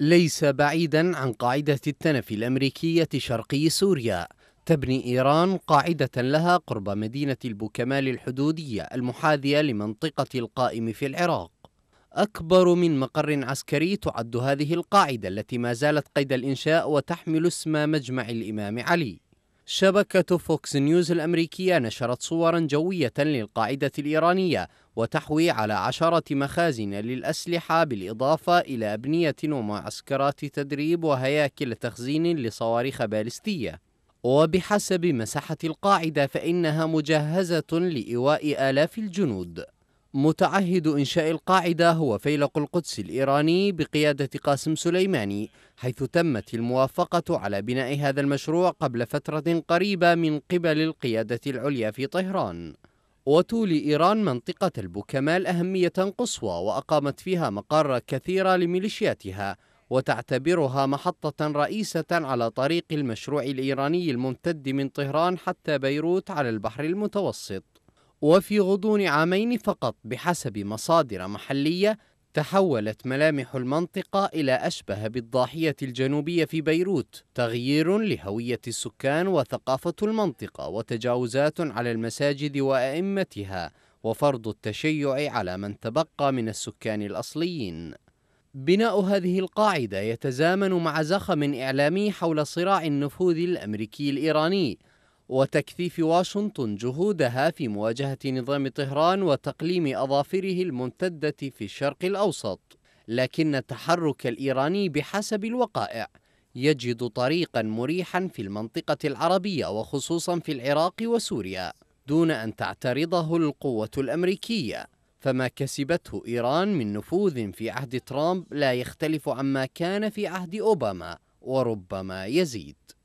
ليس بعيدا عن قاعدة التنفي الأمريكية شرقي سوريا تبني إيران قاعدة لها قرب مدينة البوكمال الحدودية المحاذية لمنطقة القائم في العراق أكبر من مقر عسكري تعد هذه القاعدة التي ما زالت قيد الإنشاء وتحمل اسم مجمع الإمام علي شبكة فوكس نيوز الأمريكية نشرت صورا جوية للقاعدة الإيرانية وتحوي على عشرة مخازن للأسلحة بالإضافة إلى أبنية ومعسكرات تدريب وهياكل تخزين لصواريخ بالستية وبحسب مساحة القاعدة فإنها مجهزة لإيواء آلاف الجنود متعهد إنشاء القاعدة هو فيلق القدس الإيراني بقيادة قاسم سليماني حيث تمت الموافقة على بناء هذا المشروع قبل فترة قريبة من قبل القيادة العليا في طهران وتولي إيران منطقة البوكمال أهمية قصوى وأقامت فيها مقار كثيرة لميليشياتها وتعتبرها محطة رئيسة على طريق المشروع الإيراني الممتد من طهران حتى بيروت على البحر المتوسط وفي غضون عامين فقط بحسب مصادر محلية تحولت ملامح المنطقة إلى أشبه بالضاحية الجنوبية في بيروت تغيير لهوية السكان وثقافة المنطقة وتجاوزات على المساجد وأئمتها وفرض التشيع على من تبقى من السكان الأصليين بناء هذه القاعدة يتزامن مع زخم إعلامي حول صراع النفوذ الأمريكي الإيراني وتكثيف واشنطن جهودها في مواجهة نظام طهران وتقليم أظافره الممتدة في الشرق الأوسط لكن التحرك الإيراني بحسب الوقائع يجد طريقا مريحا في المنطقة العربية وخصوصا في العراق وسوريا دون أن تعترضه القوة الأمريكية فما كسبته إيران من نفوذ في عهد ترامب لا يختلف عما كان في عهد أوباما وربما يزيد